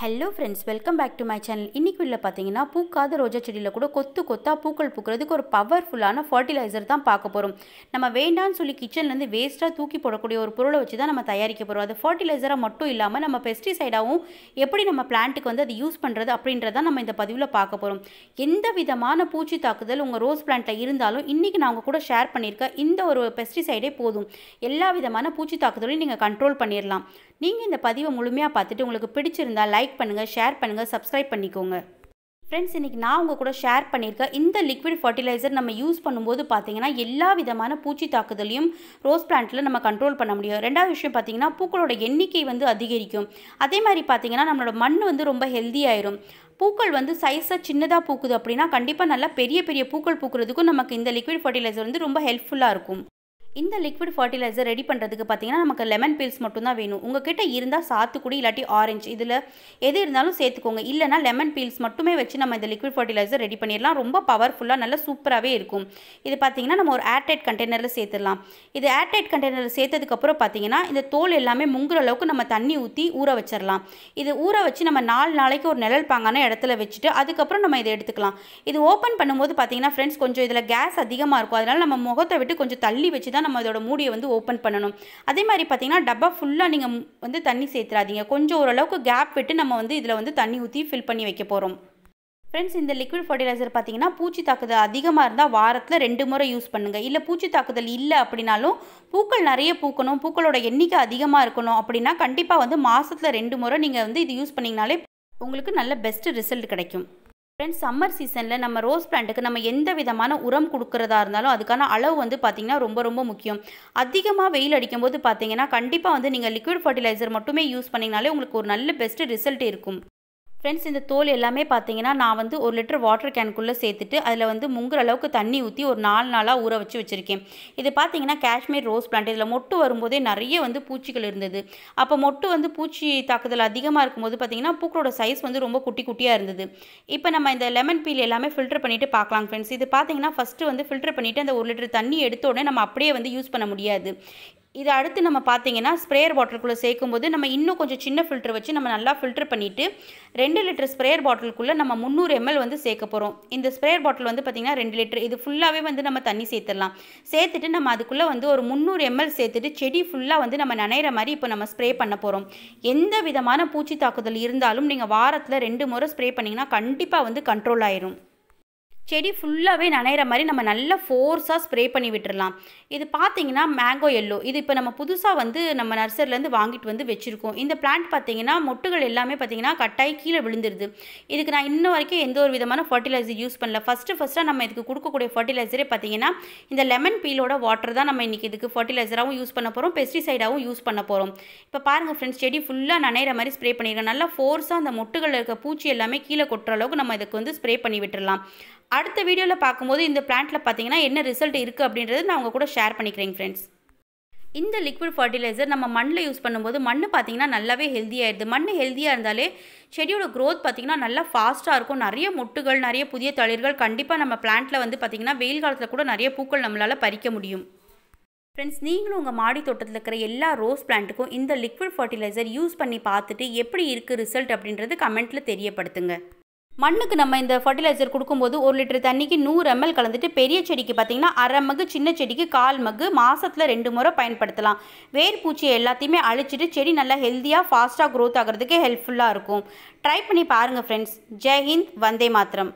hello friends welcome back to my channel இன்றைக்கி உள்ள பார்த்தீங்கன்னா பூக்காத ரோஜா செடியில் கூட கொத்து கொத்தாக பூக்கள் பூக்கிறதுக்கு ஒரு பவர்ஃபுல்லான ஃபர்டிலைசர் தான் பார்க்க போகிறோம் நம்ம வேண்டான்னு சொல்லி கிச்சன்லேருந்து வேஸ்ட்டாக தூக்கி போடக்கூடிய ஒரு பொருளை வச்சு தான் நம்ம தயாரிக்க போகிறோம் அது ஃபர்டிலைசராக மட்டும் இல்லாமல் நம்ம பெஸ்டிசைடாகவும் எப்படி நம்ம பிளான்ட்டுக்கு வந்து அதை யூஸ் பண்ணுறது அப்படின்றத நம்ம இந்த பதிவில் பார்க்க போகிறோம் எந்த விதமான பூச்சி தாக்குதல் உங்கள் ரோஸ் பிளான்ட்டில் இருந்தாலும் இன்றைக்கி நான் கூட ஷேர் பண்ணியிருக்க இந்த ஒரு பெஸ்டிசைடே போதும் எல்லா விதமான பூச்சி தாக்குதலையும் நீங்கள் கண்ட்ரோல் பண்ணிடலாம் நீங்கள் இந்த பதிவை முழுமையாக பார்த்துட்டு உங்களுக்கு பிடிச்சிருந்தால் லைக் லைக் பண்ணுங்கள் ஷேர் பண்ணுங்கள் சப்ஸ்கிரைப் பண்ணிக்கோங்க ஃப்ரெண்ட்ஸ் இன்றைக்கி நான் உங்கள் கூட ஷேர் பண்ணியிருக்கேன் இந்த லிக்விட் ஃபர்டிலைசர் நம்ம யூஸ் பண்ணும்போது பார்த்திங்கன்னா எல்லா விதமான பூச்சி தாக்குதலையும் ரோஸ் பிளான்ட்டில் நம்ம கண்ட்ரோல் பண்ண முடியும் ரெண்டாவது விஷயம் பார்த்திங்கன்னா பூக்களோட எண்ணிக்கை வந்து அதிகரிக்கும் அதே மாதிரி பார்த்திங்கன்னா நம்மளோட மண் வந்து ரொம்ப ஹெல்த்தியாயிரும் பூக்கள் வந்து சைஸாக சின்னதாக பூக்குது அப்படின்னா கண்டிப்பாக நல்லா பெரிய பெரிய பூக்கள் பூக்கிறதுக்கும் நமக்கு இந்த லிக்விட் ஃபர்டிலைசர் வந்து ரொம்ப ஹெல்ப்ஃபுல்லாக இருக்கும் இந்த லிக்விட் ஃபர்டிலைசர் ரெடி பண்ணுறதுக்கு பார்த்தீங்கன்னா நமக்கு லெமன் பீல்ஸ் மட்டும்தான் வேணும் உங்கள் கிட்டே இருந்தால் சாத்துக்குடி இல்லாட்டி ஆரஞ்சு இதில் எது இருந்தாலும் சேர்த்துக்கோங்க இல்லைனா லெமன் பீல்ஸ் மட்டுமே வச்சு நம்ம இந்த லிக்விட் ஃபர்டிலைசர் ரெடி பண்ணிடலாம் ரொம்ப பவர்ஃபுல்லாக நல்லா சூப்பராகவே இருக்கும் இது பார்த்திங்கன்னா நம்ம ஒரு ஏர்டைட் கண்டெய்னரில் சேர்த்துடலாம் இது ஏர்டைட் கண்டெய்னரில் சேர்த்ததுக்கப்புறம் பார்த்தீங்கன்னா இந்த தோல் எல்லாமே முங்குற அளவுக்கு நம்ம தண்ணி ஊற்றி ஊற வச்சிடலாம் இது ஊற வச்சு நம்ம நாலு நாளைக்கு ஒரு நிழல் பாங்கான இடத்துல வச்சுட்டு அதுக்கப்புறம் நம்ம இதை எடுத்துக்கலாம் இது ஓப்பன் பண்ணும்போது பார்த்திங்கன்னா ஃப்ரெண்ட்ஸ் கொஞ்சம் இதில் கேஸ் அதிகமாக இருக்கும் அதனால் நம்ம முகத்தை விட்டு கொஞ்சம் தள்ளி வச்சு தான் நம்ம இதோட மூடியை வந்து ஓப்பன் பண்ணணும் அதே மாதிரி பார்த்தீங்கன்னா டப்பா ஃபுல்லாக நீங்கள் வந்து தண்ணி சேர்த்துறாதீங்க கொஞ்சம் ஓரளவுக்கு கேப் விட்டு நம்ம வந்து இதில் வந்து தண்ணி ஊற்றி ஃபில் பண்ணி வைக்க போகிறோம் ஃப்ரெண்ட்ஸ் இந்த லிக்விட் ஃபர்டிலைசர் பார்த்தீங்கன்னா பூச்சி தாக்குதல் அதிகமாக இருந்தால் வாரத்தில் ரெண்டு முறை யூஸ் பண்ணுங்கள் இல்லை பூச்சி தாக்குதல் இல்லை அப்படின்னாலும் பூக்கள் நிறைய பூக்கணும் பூக்களோட எண்ணிக்கை அதிகமாக இருக்கணும் அப்படின்னா கண்டிப்பாக வந்து மாதத்தில் ரெண்டு முறை நீங்கள் வந்து இது யூஸ் பண்ணிங்கனாலே உங்களுக்கு நல்ல பெஸ்ட்டு ரிசல்ட் கிடைக்கும் ஃப்ரெண்ட்ஸ் சம்மர் சீசனில் நம்ம ரோஸ் பிளான்ட்டுக்கு நம்ம எந்த விதமான உரம் கொடுக்குறதா இருந்தாலும் அதுக்கான அளவு வந்து பார்த்திங்கன்னா ரொம்ப ரொம்ப முக்கியம் அதிகமாக வெயில் அடிக்கும்போது பார்த்தீங்கன்னா கண்டிப்பாக வந்து நீங்கள் லிக்விட் ஃபர்டிலைசர் மட்டுமே யூஸ் பண்ணிங்கனாலே உங்களுக்கு ஒரு நல்ல பெஸ்ட்டு ரிசல்ட் இருக்கும் ஃப்ரெண்ட்ஸ் இந்த தோல் எல்லாமே பார்த்தீங்கன்னா நான் வந்து ஒரு லிட்டர் வாட்டர் கேனுக்குள்ளே சேர்த்துட்டு அதில் வந்து முங்குற அளவுக்கு தண்ணி ஊற்றி ஒரு நாலு நாளாக ஊற வச்சு வச்சுருக்கேன் இது பார்த்தீங்கன்னா காஷ்மீர் ரோஸ் பிளான்ட் இதில் மொட்டு வரும்போதே நிறைய வந்து பூச்சிகள் இருந்தது அப்போ மொட்டு வந்து பூச்சி தாக்குதல் அதிகமாக இருக்கும்போது பார்த்தீங்கன்னா பூக்களோட சைஸ் வந்து ரொம்ப குட்டி குட்டியாக இருந்தது இப்போ நம்ம இந்த லெமன் பீல் எல்லாமே ஃபில்டர் பண்ணிவிட்டு பார்க்கலாம் ஃப்ரெண்ட்ஸ் இது பார்த்தீங்கன்னா ஃபஸ்ட்டு வந்து ஃபில்டர் பண்ணிவிட்டு அந்த ஒரு லிட்டர் தண்ணி எடுத்த உடனே நம்ம அப்படியே வந்து யூஸ் பண்ண முடியாது இது அடுத்து நம்ம பார்த்தீங்கன்னா ஸ்ப்ரேயர் பாட்டிலுக்குள்ளே சேர்க்கும்போது நம்ம இன்னும் கொஞ்சம் சின்ன ஃபில்ட்ரு வச்சு நம்ம நல்லா ஃபில்ட்ரு பண்ணிவிட்டு ரெண்டு லிட்டர் ஸ்ப்ரேயர் பாட்டிலுக்குள்ளே நம்ம முந்நூறு எம்எல் வந்து சேர்க்க போகிறோம் இந்த ஸ்ப்ரேயர் பாட்டில் வந்து பார்த்திங்கன்னா ரெண்டு லிட்டர் இது ஃபுல்லாகவே வந்து நம்ம தண்ணி சேர்த்துடலாம் சேர்த்துட்டு நம்ம அதுக்குள்ளே வந்து ஒரு முந்நூறு எம்எல் சேர்த்துட்டு செடி ஃபுல்லாக வந்து நம்ம நினைகிற மாதிரி இப்போ நம்ம ஸ்ப்ரே பண்ண போகிறோம் எந்த விதமான பூச்சி தாக்குதல் இருந்தாலும் நீங்கள் வாரத்தில் ரெண்டு முறை ஸ்ப்ரே பண்ணிங்கன்னா கண்டிப்பாக வந்து கண்ட்ரோல் ஆயிரும் செடி ஃபுல்லாகவே நனைகிற மாதிரி நம்ம நல்லா ஃபோர்ஸாக ஸ்ப்ரே பண்ணி விட்டுடலாம் இது பார்த்தீங்கன்னா மேங்கோ எல்லோ இது இப்போ நம்ம புதுசாக வந்து நம்ம நர்சரிலேருந்து வாங்கிட்டு வந்து வச்சுருக்கோம் இந்த பிளான்ட் பார்த்தீங்கன்னா மொட்டுகள் எல்லாமே பார்த்தீங்கன்னா கட்டாயி கீழே விழுந்துருது இதுக்கு நான் இன்ன வரைக்கும் எந்த ஒரு விதமான ஃபர்டிலைசர் யூஸ் பண்ணல ஃபஸ்ட்டு ஃபஸ்ட்டாக நம்ம இதுக்கு கொடுக்கக்கூடிய ஃபர்டிலைசரே பார்த்தீங்கன்னா இந்த லெமன் பீலோட வாட்டர் தான் நம்ம இன்றைக்கி இதுக்கு ஃபர்டிலைசராகவும் யூஸ் பண்ண போகிறோம் பெஸ்டிசைடாகவும் யூஸ் பண்ண போகிறோம் இப்போ பாருங்கள் ஃப்ரெண்ட்ஸ் செடி ஃபுல்லாக நனைகிற மாதிரி ஸ்ப்ரே பண்ணியிருக்கேன் நல்லா ஃபோர்ஸாக அந்த மொட்டுகளில் இருக்க பூச்சி எல்லாமே கீழே கொட்டுற அளவுக்கு நம்ம இதுக்கு வந்து ஸ்ப்ரே பண்ணி விட்டுடலாம் அடுத்த வீடியோவில் பார்க்கும்போது இந்த பிளான்ட்டில் பார்த்தீங்கன்னா என்ன ரிசல்ட் இருக்குது அப்படின்றது நான் உங்கள் கூட ஷேர் பண்ணிக்கிறேன் ஃப்ரெண்ட்ஸ் இந்த லிக்விட் ஃபர்டிலைசர் நம்ம மண்ணில் யூஸ் பண்ணும்போது மண் பார்த்திங்கன்னா நல்லாவே ஹெல்த்தியாகிடுது மண் ஹெல்த்தியாக இருந்தாலே செடியோட க்ரோத் பார்த்திங்கன்னா நல்லா ஃபாஸ்ட்டாக இருக்கும் நிறைய மொட்டுகள் நிறைய புதிய தளிர்கள் கண்டிப்பாக நம்ம பிளான்ட்டில் வந்து பார்த்திங்கன்னா வெயில் காலத்தில் கூட நிறைய பூக்கள் நம்மளால் பறிக்க முடியும் ஃப்ரெண்ட்ஸ் நீங்களும் உங்கள் மாடி தோட்டத்தில் இருக்கிற எல்லா ரோஸ் பிளான்ட்டுக்கும் இந்த லிக்விட் ஃபர்டிலைசர் யூஸ் பண்ணி பார்த்துட்டு எப்படி இருக்குது ரிசல்ட் அப்படின்றது கமெண்ட்டில் தெரியப்படுத்துங்க மண்ணுக்கு நம்ம இந்த ஃபர்டிலைசர் கொடுக்கும்போது ஒரு லிட்டர் தண்ணிக்கு நூறு எம்எல் கலந்துட்டு பெரிய செடிக்கு பார்த்திங்கன்னா அரை மகு சின்ன செடிக்கு கால் மகு மாதத்தில் ரெண்டு முறை பயன்படுத்தலாம் வேர் பூச்சியை எல்லாத்தையுமே அழிச்சிட்டு செடி நல்லா ஹெல்த்தியாக ஃபாஸ்ட்டாக க்ரோத் ஆகிறதுக்கு ஹெல்ப்ஃபுல்லாக இருக்கும் ட்ரை பண்ணி பாருங்கள் ஃப்ரெண்ட்ஸ் ஜெய்ஹிந்த் வந்தே மாத்திரம்